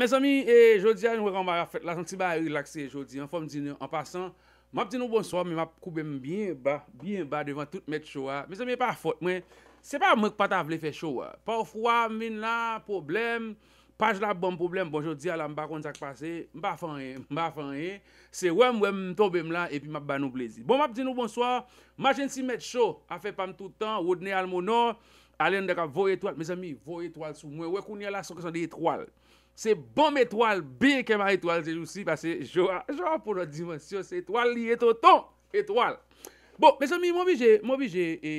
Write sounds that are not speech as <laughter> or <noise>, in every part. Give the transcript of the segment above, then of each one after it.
Mes ami, ee, jodi a nou wek an ba la fèt, la santi ba relaxe e jodi, an fòm di nou, an pasan, map di nou bonsoi, mi map koubèm byen ba, byen ba devan tout met chou a, mes ami, e pa fòt, mwen, se pa mwen kou pata vle fè chou a, pa ou fòa, min la, problem, pa jla bon problem, bon jodi a la mba kontak pase, mba fòn e, mba fòn e, se wèm wèm mtobèm la, e pi map ba nou blèzi. Bon map di nou bonsoi, ma jensi met chou, a fè pam toutan, wòdne al monò, alè ndè ka vò etwal, mes ami, vò etwal Se bom etwal, biye kema etwal, je jousi, pase jowa pou nou dimensyon, se etwal li etoton, etwal. Bon, mesan mi, mou bije, mou bije, e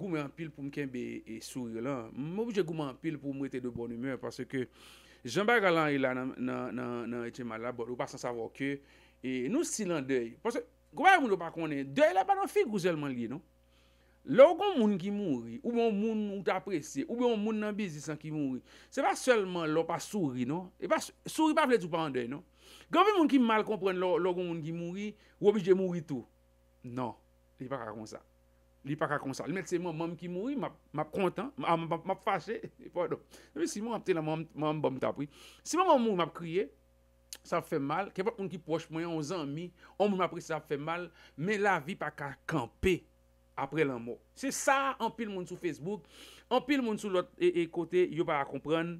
goume an pil pou mkembe e souye lan, mou bije goume an pil pou mwete de bon hume, pase ke jen bagalan ilan nan etye malabon, ou pasan savokye, e nou silan dey, pase kouwa yon moun ou pa konen, dey la pa nan fi gouzel man li nou. Lo kon moun ki mouri, ou bon moun moun ta apresye, ou bon moun nan bizisan ki mouri, se pa selman lo pa souri, non? E pa souri pa vle tou pande, non? Ganbe moun ki mal kompren lo kon moun ki mouri, ou obi je mouri tou? Non, li pa ka kon sa. Li pa ka kon sa. Li met se moun moun ki mouri, map kontan, ah, map fache, e pa do. Si moun apte la moun moun moun ta apri. Si moun moun moun map kriye, sa fe mal. Ke pa moun ki poche moun ya 11 an mi, moun moun apri sa fe mal, me la vi pa ka kampe. apre lan mor. Se sa, an pil moun sou Facebook, an pil moun sou lot e, e kote, yo pa la kompren,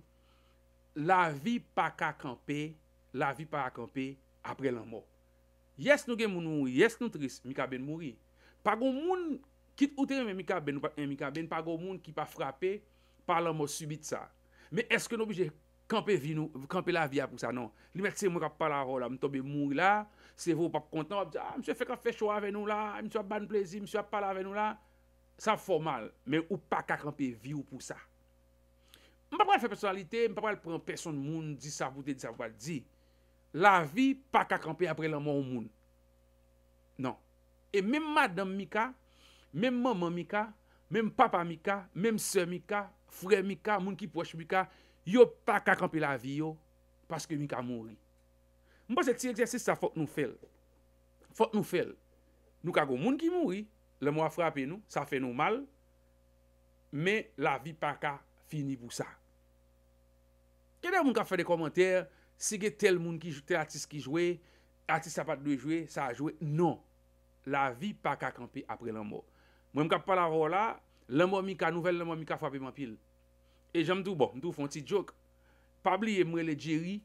la vi pa kakampi, la vi pa kampi, apre lan mor. Yes nou gen moun moun, yes nou trist, mika ben moun ri. Pa goun moun, kit oute mwen mika ben eh, mika ben, pa goun moun ki pa frapi, pa lan mor subi tsa. Me eske nou bi jek, Kampè vi nou, kampè la vi non. ah, a pou sa, non. Li mèkse mou kap pala ro la, mtobè mou la, se vou pap kontan, mse fè kap fè chou avè nou la, mse wap man plèzi, mse wap pala avè nou la. Sa fò mal, mè ou pa kakampè vi ou pou sa. Mpa pral fè personalite, mpa pral pral person moun, di sa voute, di sa voute, di. La vi, pa kakampè apre la moun moun. Non. E mèm madame mi ka, mèm maman mi ka, mèm papa mi ka, mèm sè mi ka, fure mi ka, moun ki poche mi ka, Yo pa ka kampe la vi yo, paske mi ka mori. Mwen se ti egzersis sa fok nou fel. Fok nou fel. Nou ka goun moun ki mori, la mwen a frape nou, sa fe nou mal, men la vi pa ka fini pou sa. Kede mwen ka fwe de komenter, se ge tel moun ki jwete, atis ki jwe, atis sa pat dwe jwe, sa a jwe, non. La vi pa ka kampe apre la mwen. Mwen mwen ka pala ro la, la mwen mi ka nouvel, la mwen mi ka frape mwen pil. Mwen mwen mi ka nouvel, E jan mtou bon, mtou fwant si djok. Pabli ye mre le djeri,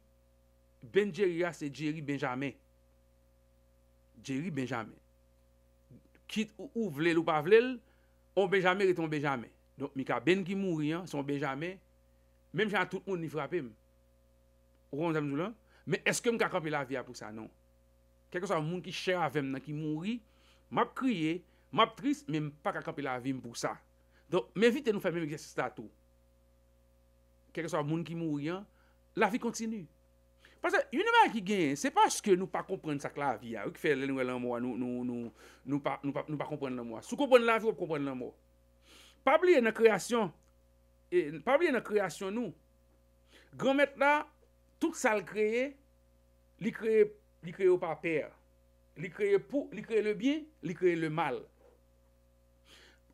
ben djeri ya se djeri benjame. Djeri benjame. Kit ou vlel ou pavlel, on benjame re ton benjame. Don, mi ka ben ki mouri an, son benjame, menm jan tout moun ni frapem. Ou an zanm nou lan? Men eske m kakopi la vi a pou sa? Non. Kèkè sa m moun ki chè avèm nan ki mouri, map kriye, map tris, menm pa kakopi la vi m pou sa. Don, menvite nou fèm menm gen si statou. kèkè sa moun ki mou yon, la vi kontinu. Pasè, yon mè kik gen, se paske nou pa kompren sa k la vi, nou pa kompren la mò. Sou kompren la vi, ou kompren la mò. Pabliye nan kreasyon, pabliye nan kreasyon nou, gromèt la, tout sa l kreye, li kreye ou pa per. Li kreye pou, li kreye le bi, li kreye le mal.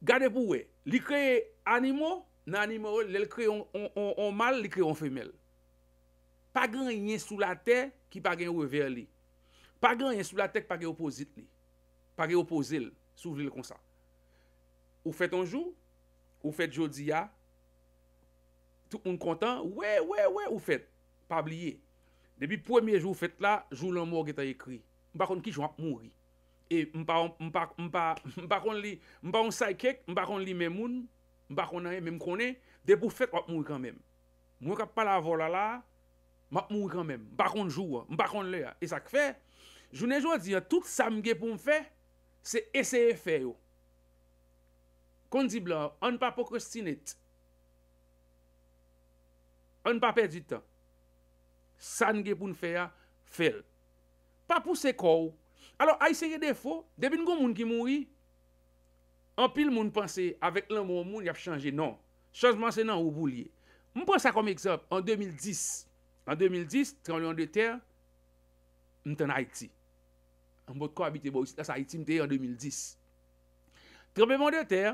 Gade pou we, li kreye animo, Nanimou, lèl kreyon on mal, lèl kreyon femel. Pa gen yon sou la te, ki pa gen yon ver li. Pa gen yon sou la te, ki pa gen yon opozit li. Pa gen yon opozil, sou vile konsa. Ou fèt anjou, ou fèt jodi ya, tout un kontan, wè, wè, wè, ou fèt, pa bliye. Debi premier jou fèt la, jou l'anmou a geta yekri. Mpa kon ki jwa mouri. E mpa kon li, mpa kon saikek, mpa kon li memouni, Mbakon a ye eh, menm konen, de pou fèt ap moui kanmen. Mwen kap pa la vola la, mbak moui kanmen. Mbakon jou a, mbakon le a. E sak fè, jounen jwa di a, tout sa mge pou mfè, se eseye fè yo. Kon di bla, an pa pokostinet. An pa pedit a. San ge pou mfè a, fèl. Pa pou se kòw. Alo a eseye defo, debi nkou moun ki mwoui. An pil moun panse, avèk lan moun moun yap chanje, non. Chans manse nan ou bou liye. Moun panse akom ekzop, an 2010. An 2010, tranlou an de ter, mwen tan Haiti. Mwen bot ko abite bo, as Haiti mwen teye an 2010. Tranlou an de ter,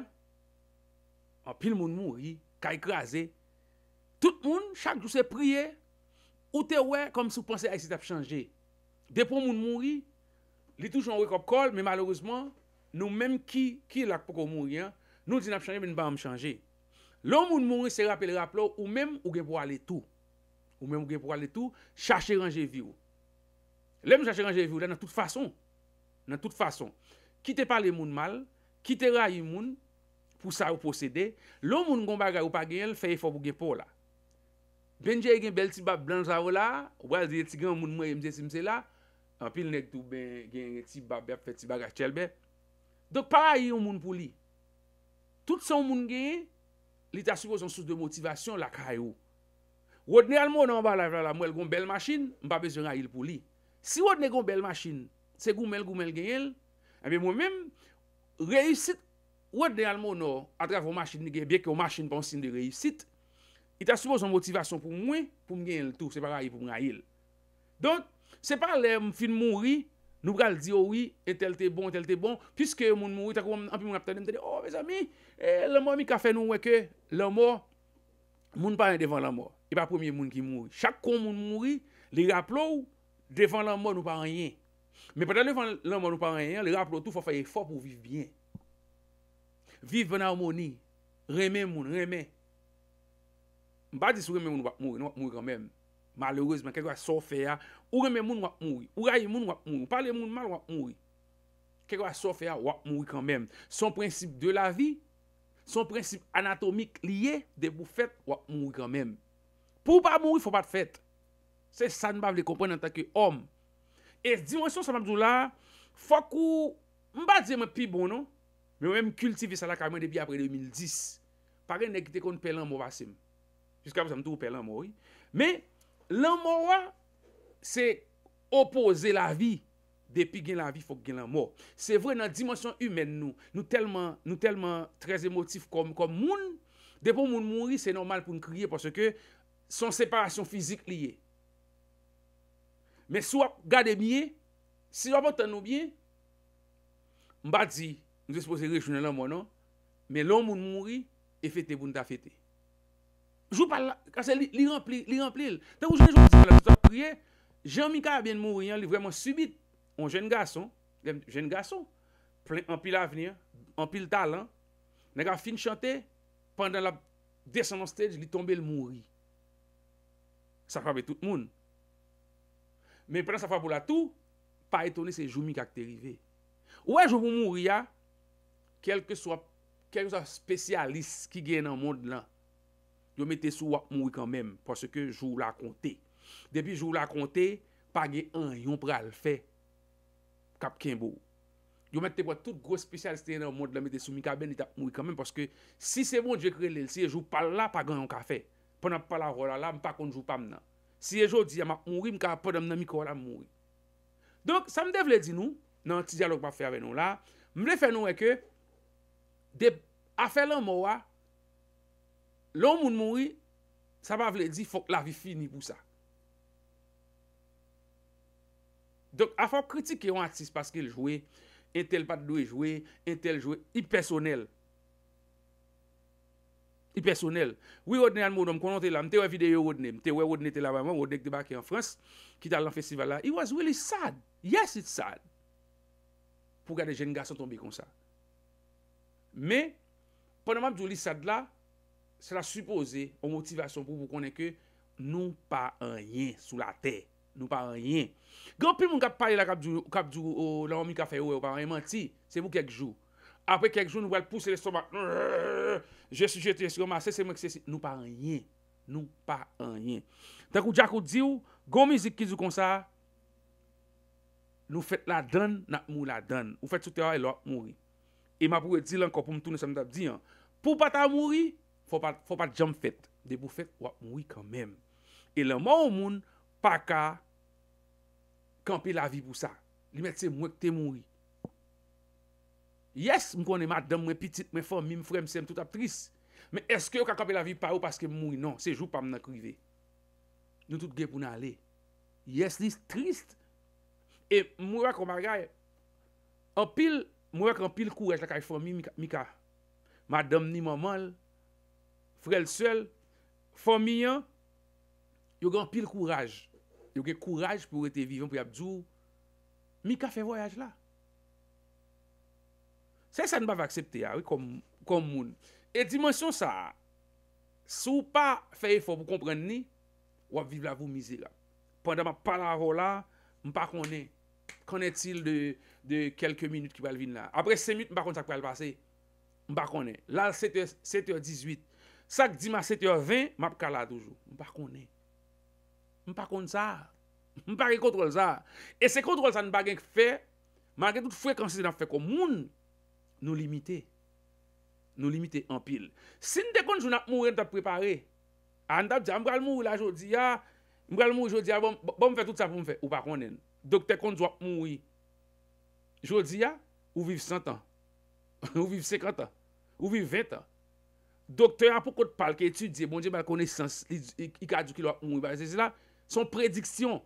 an pil moun moun ri, kaj kre aze, tout moun, chak jouse priye, ou te we, kom sou panse a y se tap chanje. Depon moun moun ri, li toujou an wèk ap kol, men malouzman, Nou menm ki, ki lak poko moun gen, nou din ap chanje men ba am chanje. Loun moun moun se rapel rapel ou menm ou gen pou aletou. Ou menm ou gen pou aletou, chache ranger virou. Lem chache ranger virou la nan tout fason. Nan tout fason. Kite pali moun mal, kite rayi moun pou sa ou posede. Loun moun kon baga ou pa gen el, feye fok ou gen pou la. Benje gen bel ti bab blan za ou la, ou waz di eti gen moun moun mwen emze si mse la. An pil nek tou gen eti bab bep fe ti baga chel bep. Dok para yon moun pou li. Tout sa moun genye, li ta suppose an souz de motivasyon la kaya yo. Wot ne al moun an ba la mou el gon bel machin, mba bezon a il pou li. Si wot ne gon bel machin, se goun mel goun mel genye el, an be moun men, reyusit, wot ne al moun an, atravo machin ni genye, beke o machin pan sin de reyusit, li ta suppose an motivasyon pou mwen, pou mwen genye el tou, se para yon pou mwen a il. Dok, se pa le m fin moun ri, Nou kal di oh ouwi, etel te bon, etel te bon. Piske moun mouri, tako anpi moun ap tenem, te de, oh, bezami, eh, lè mò mi ka fe nou weke, lè mò, moun pa yon devan lè mò. E pa premier moun ki mouri. Chak kon moun mouri, li rap lou, devan lè mò nou pa riyen. Me patan devan lè mò nou pa riyen, li rap lou tou fa faye fò pou viv bien. Viv bena mouni, remè moun, remè. Mba di sou remè moun mouri, moun mouri kanmèm. malerozman, kekwa sofea, ou reme moun wak moui, ou raye moun wak moui, ou pale moun mal wak moui, kekwa sofea wak moui kanmem. Son prinsip de la vi, son prinsip anatomik liye, de bou fèt wak moui kanmem. Pou wap moui, fò bat fèt. Se san bav le kompon nan takye om. E dimensyon sa mabzou la, fò kou mbade zem api bonon, mwen mwen mkultive sa la karmè debi apre 2010. Parè nè gite kon pelan mou vasem. Jiska mwen samtou pelan moui. Me, Lan morwa, se opose la vi depi gen la vi fok gen la mor. Se vwe nan dimensyon humen nou. Nou telman, nou telman trez emotif kom moun. Depo moun mouri, se normal pou n kriye, pwase ke son separasyon fizik liye. Me sou ap gade miye, si wap ap tan nou miye, mbati, nou se pose rejounen lan mor, non? Me lon moun mouri, e fete pou n ta fete. Jou pa la, kase li rempli, li rempli l. Tè ou jouni jouni zi la, joutan priye, jouni mika ben moun riyan li vreman subit. On jouni gason, jouni gason, plen anpil avnir, anpil talan, nega fin chante, pandan la descendant stage, li tombe l moun riyan. Sa fabe tout moun. Men pren sa fabe pou la tou, pa etone se jouni kak te rive. Ouè jouni moun riyan, kelke so, kelke so spesyalist ki gen nan moun la. yo mette sou ak moui kanmem, pwase ke jou la akonte. Depi jou la akonte, pa gen an yon pral fe, kap kenbo. Yo mette pouwa tout gros spesyalistè yon nan moun, yo mette sou mi ka ben, li tap moui kanmem, pwase ke si se bon diye kre lèl, si ye jou pal la, pa gen yon ka fe, pwana pal la rola la, mpa konjou pam nan. Si ye jou diya ma moui, mka pa dam nan mi kor la moui. Donk, sa mde vle di nou, nan an ti diyalog pa fe avè nou la, mle fe nou e ke, de afe lan moua, Loun moun moun ri, sa pa vle di, fok la vi fini pou sa. Dok, a fok kritik ki yon artiste paske l joué, en tel pat doué joué, en tel joué, i personel. I personel. Ou yon odne an moun, m konon te lam, te wè videyo yon odne, te wè odne te la vaman, odne ek te baki an Frans, ki talan festival la. It was really sad. Yes, it's sad. Pou gade jen nga san tombe kon sa. Me, pou gade jen nga san tombe kon sa. Se la oh, oh, suppose, ou motivasyon pou pou konen ke, nou pa an yin sou la te. Nou pa an yin. Gan pi moun kap paye la kap djou, kap djou ou la omi ka fe ou, ou pa an yin manti, se mou kek jou. Apre kek jou nou wèl pousse le soma, je sujete, je sujete, mase se mou ki se si, nou pa an yin. Nou pa an yin. Tak ou diak ou di ou, goun mizik ki du konsa, nou fèt la dan, nan mou la dan. Ou fèt sou te a, el wè mouri. E mè pou wè di lan, kon pou mtou nè sanon tap di an. Fwa pa jom fèt. De pou fèt, wap moui kanmem. E la moun moun, pa ka kampe la vi pou sa. Li mè te moui. Yes, m konè madame mè pitit, mè fòm, mi m fòm, se m tout ap tris. Mè eske yo ka kampe la vi pa ou, paske m moui, non. Se jou pa m nan krivi. Nou tout gen pou nan ale. Yes, li trist. E m moui wak koma gaye. M moui wak anpil kourej la kaj fòm mi mika. Madame ni mòm mòl, frel sel, fomilyan, yo gen pil kouraj, yo gen kouraj pou ete vivan pou yabdou, mi ka fe voyaj la. Se sa nou pa fe aksepte ya, wè kon moun. E dimensyon sa, sou pa fe efon pou kompren ni, wap viv la vou mizi la. Pwanda ma pala ro la, mpa konen, konen til de, de kelke minut ki pal vin la. Apre se minut mpa konen sa kwen al pase, mpa konen. La seteur disuit, Sak di ma 7 yo 20, m ap kalad oujou. M pa konen. M pa konen sa. M pa ge kontrol sa. E se kontrol sa n bagen ke fe, ma ge tout frekansi nan fe komoun, nou limite. Nou limite an pil. Se nou dekont joun ap mou en tap prepare, an tap di, ah, m bral mou la jodi ya, m bral mou jodi ya, bon, bon m fe tout sa pou m fe, ou pa konen. Dok te kont joun ap mou yi. Jodi ya, ou viv 100 an. <laughs> Ou viv 50 an. Ou viv 20 an. Dokte apokot pal ke etu diye, moun diye mwen kone sens ikadou ki lwa moun. Ba zese la, son prediksyon,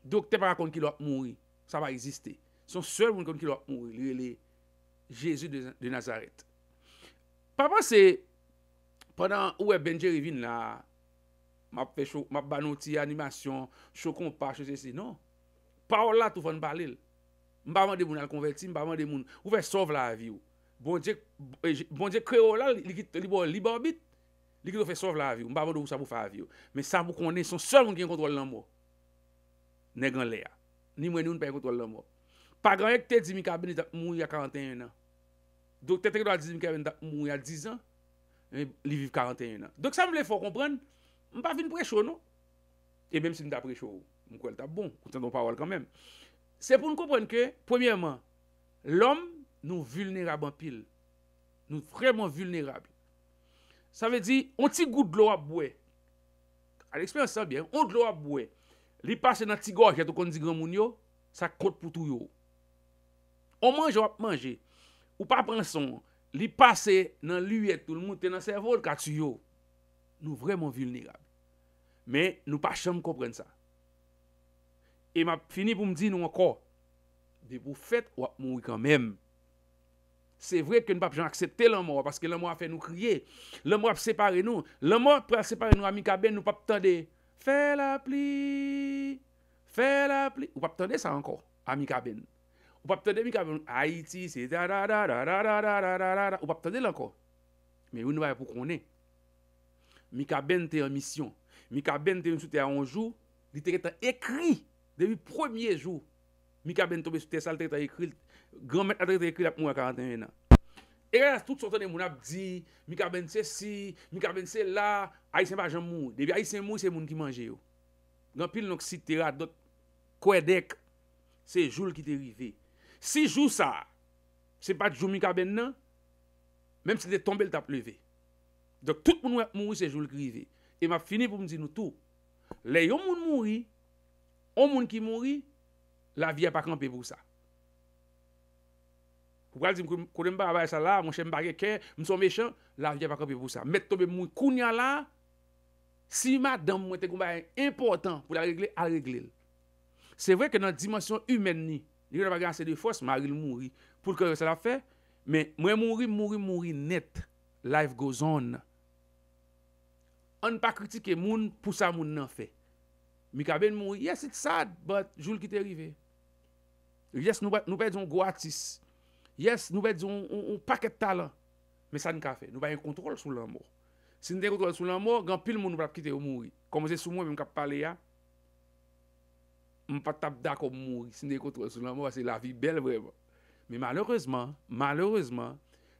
dokte mwen kone ki lwa moun, sa va esiste. Son sèl mwen kone ki lwa moun, liye le, Jezu de Nazaret. Pa mwen se, pwennan ou e benje revin la, map banoti, animasyon, chokon pa, chose se, non. Pa ou la tou fan balil. Mba mwen de moun al konverti, mba mwen de moun, ou fe sov la avi ou. Bonje kreola li bon li banbit Li ki do fe sov la avyo Mba van do ou sa mou fa avyo Men sa mou konen son sol mwen gen kontrol la mou Ne gen le a Ni mwen yon pen kontrol la mou Pa gran ek te 10.000 kabini da moun ya 41 an Dok te te do a 10.000 kabini da moun ya 10 an Li viv 41 an Dok sa mwen le fò kompren Mwen pa fin prechò nou E menm si mwen da prechò Mwen kwen ta bon, konten don pawal kanmen Se pou mwen kompren ke Premèman, lòm Nou vulnerab an pil Nou vreman vulnerab Sa ve di On ti gout glou ap bwe A l'eksperyans sa bie On glou ap bwe Li pase nan ti gout Sa kote pou tou yo On manje wap manje Ou pa penson Li pase nan luyet Nou vreman vulnerab Men nou pa chanm kompren sa E ma fini pou mdi nou anko De pou fet wap moui kanmem Se vre ke nou pap jan aksepte l'anmou. Paske l'anmou a fe nou kriye. L'anmou ap separe nou. L'anmou ap separe nou a Mikaben. Nou pap tende. Fè la pli. Fè la pli. Ou pap tende sa ankor. A Mikaben. Ou pap tende Mikaben. A Iti. Ou pap tende l'ankor. Me yon nou a pou konen. Mikaben te an mission. Mikaben te an sou te an anjou. Di te ke ta ekri. De mi premier jou. Mikaben tobe sou te sal te ke ta ekri l'te. Grand mète adre de kri la pou mwen 41 nan E re la tout sotan e moun ap di Mika bensè si, mika bensè non? la Ay sen pa jan moun Debi ay sen moun se moun ki manje yo Gan pil nòk si tera dot Kwe dek se joul ki te rive Si joul sa Se pat joul mika benn nan Mem se te tombe l tap leve Dok tout moun ap moun se joul ki rive E m ap fini pou mwen di nou tou Le yo moun mouni O moun ki mouni La vye pa kampe pou sa moun chèm bagè kè, moun son mechè, la vye baka pe pou sa. Met tobe moun kounya la, si madam mwen te koumbè yè, important pou la regle, a regle. Se vè ke nan dimensyon humèni, nirè bagè anse de fòs, ma ril moun ri. Poul kè rè sa la fè, mwen moun ri, moun ri, moun ri net, life goes on. An pa kritike moun, pou sa moun nan fè. Mi kabe moun ri, yes, it's sad, but joul ki te rive. Yes, nou pe diyon gwa tis, Yes, nou va yon paket talan. Men sa nou ka fe. Nou va yon kontrol sou lan mou. Sin de kontrol sou lan mou, gampil moun nou va ap kite ou mouri. Komo se sou moun moun kap pale ya, mou pa tabdak ou mouri. Sin de kontrol sou lan mou, se la vi bel vreman. Men malereseman, malereseman,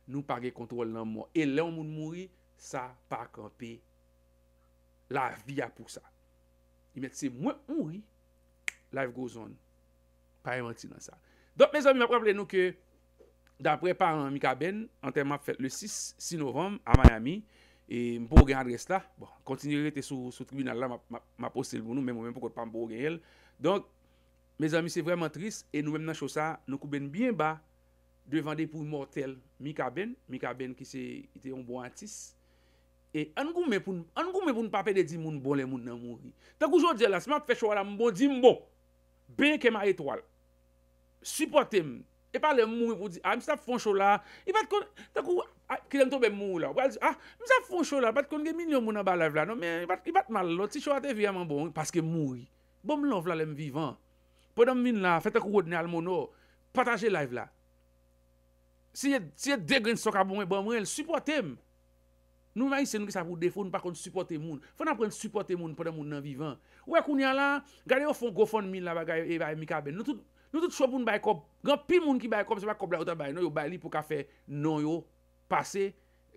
nou pa ge kontrol lan mou. E le ou moun mouri, sa pa akampe la vi a pou sa. Yon met se mwen mouri, life goes on. Pa yon e menti nan sa. Don men zami, mwen mwen mwen mwen mwen mwen mwen mwen mwen mwen mwen mwen mwen mwen mwen mwen mwen m Bon, Dan prepa bon an mikaben, an tem ap fet le 6, 6 novem, a Miami. E mpou gen adres la. Bon, kontinu rete sou tribunal la, ma postel bonou, men moun men pou kote pan mpou gen el. Don, mez ami se vreman tris, e nou men nan chosa, nou kouben bien ba, devande pou mortal mikaben, mikaben ki se ite yon bo an tis. E an gou me pou, an gou me pou nou pape de di moun bon le moun nan moun vi. Tak oujou dje la, se map fech wala mbo di mbo, ben ke ma etwal, supporte m, E pa le moui pou di, a, mse tap fon chou la, i bat kon, takou, a, ah, kilem tobe moui la, ou al di, a, mse tap fon chou la, bat kon gen min yo moun an ba lev la, non men, i bat mal lo, ti chou ate viyaman bon, paske moui. Bon moun an vla le m vivan. Pwede m vin la, fetakou kou dne al moun o, pataje lev la. Si ye e degren soka bon, e bon moun el, supporte m. Nou mayise nou ki sa pou defo, nou pa kon supporte moun. Fwena pren supporte moun, pwede moun nan vivan. Ou akoun e ya la, gade yo fon, go fon min la, bagay eva e, e mika ben, nou tout... Nou tout chwa pou nou baye kob. Gan pil moun ki baye kob se ba kob la yota baye nou yo baye li pou ka fe nou yo pase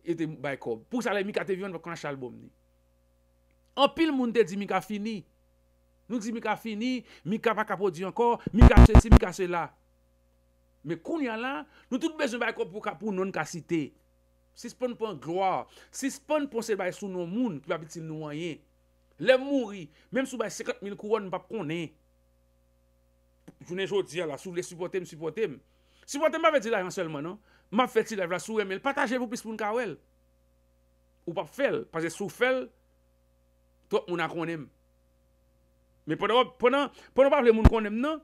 ete baye kob. Pou sa la yon mi ka te viwan pou konan chalbom ni. An pil moun te di mi ka fini. Nou di mi ka fini, mi ka pa kapo di yon kor, mi ka se si, mi ka se la. Me koun ya la, nou tout bejoun baye kob pou kapo nou yon ka site. Si spon pou an gloa, si spon pou se baye sou nou moun ki va biti nou wanyen. Le mouri, menm sou baye sekat mil kouwan mpa pkonen. Jounen jouti ala, sou vle supportem, supportem. Supportem ma vle tilay anselman an. Non? Ma vle tilay vle sou remel. Patajev ou pis pou nka wel. Ou pap fel, paze sou fel, to moun akonem. Me ponon pa vle moun konem nan.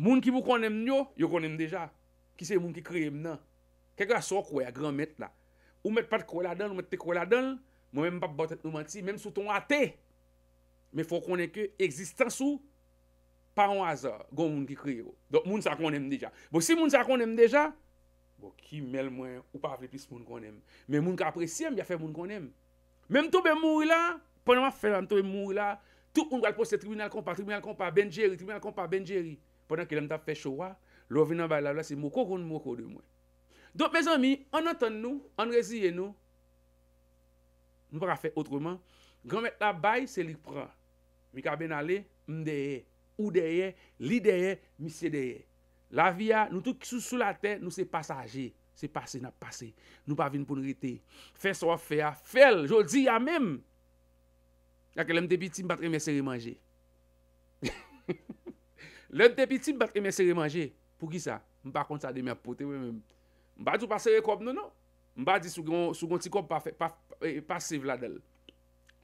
Moun ki moun konem nyo, yo konem deja. Ki se moun ki kreye mnan. Kek a so kwe a gran met la. Ou met pat kwe la dan, ou met te kwe la dan, moun men pap batet nou manti, men sou ton ate. Me fon konen ke existansou, Pa an waza, goun moun ki kriyo. Dok moun sa konem deja. Bo si moun sa konem deja, bo ki mel mwen ou pa apre pis moun konem. Men moun ka apre siyem, ya fe moun konem. Men mtoube moun la, ponan mwen fe mtoube moun la, tout moun kal poste tribunal kompa, tribunal kompa, benjeri, tribunal kompa, benjeri. Ponan ki lem ta pechowa, lo venan ba la la se mouko kon mouko de mwen. Dok me zami, an otan nou, an rezye nou, moun pa ka fe otreman, goun met la bay se lik pra. Mi ka ben ale, mdeye. Ou deye, li deye, mi se deye. La viya, nou tou kisou sou la ten, nou se pasa aje. Se pase, na pase. Nou pa vin pou nirete. Fè so a fè a fèl. Jou di ya mèm. Ya ke lèm te piti m patre mè sère manje. Lèm te piti m patre mè sère manje. Pou ki sa? M pa kont sa de mè apote. M pa di sou pa sère kop nou nou. M pa di sou gonti kop pa sè vladel.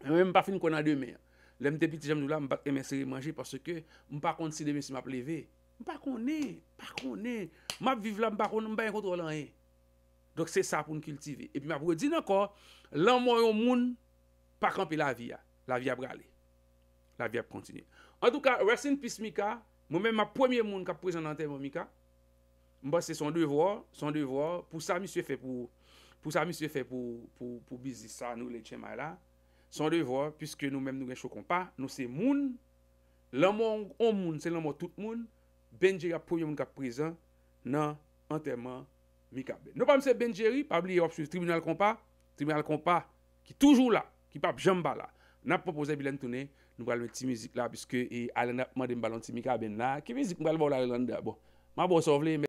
M pa fin konan de mè. Lem te piti jam nou la mba kremen seri manje parce ke mba kont si demen si mba pleve. Mba konen, mba konen. Mba vive la mba konen mba yon kontro lan en. Dok se sa pou nkultive. E pi mba pwede di nan kon, lan mwen yon moun, pa kante la vi a, la vi a prale. La vi a praline. En tou ka, resen pis mi ka, mwen mwen mba pwemyen moun ka prezenante mwen mi ka, mba se son devour, son devour, pou sa mi se fe pou bizisa nou le chemay la, Son devor, pwiske nou men nou gen chokon pa, nou se moun, la moun, o moun, se la moun tout moun, Benjeri apou yon moun kaprizan nan anterman mikaben. Nou pan se Benjeri, pabliye opsyou, tribunal kompa, tribunal kompa, ki toujou la, ki pap jamba la, nan pwopoze bilen tounen nou gale mwen ti mizik la, pwiske alen apman den balon ti mikaben la, ki mizik mwale wale alen de abon. Mabon sou vle men.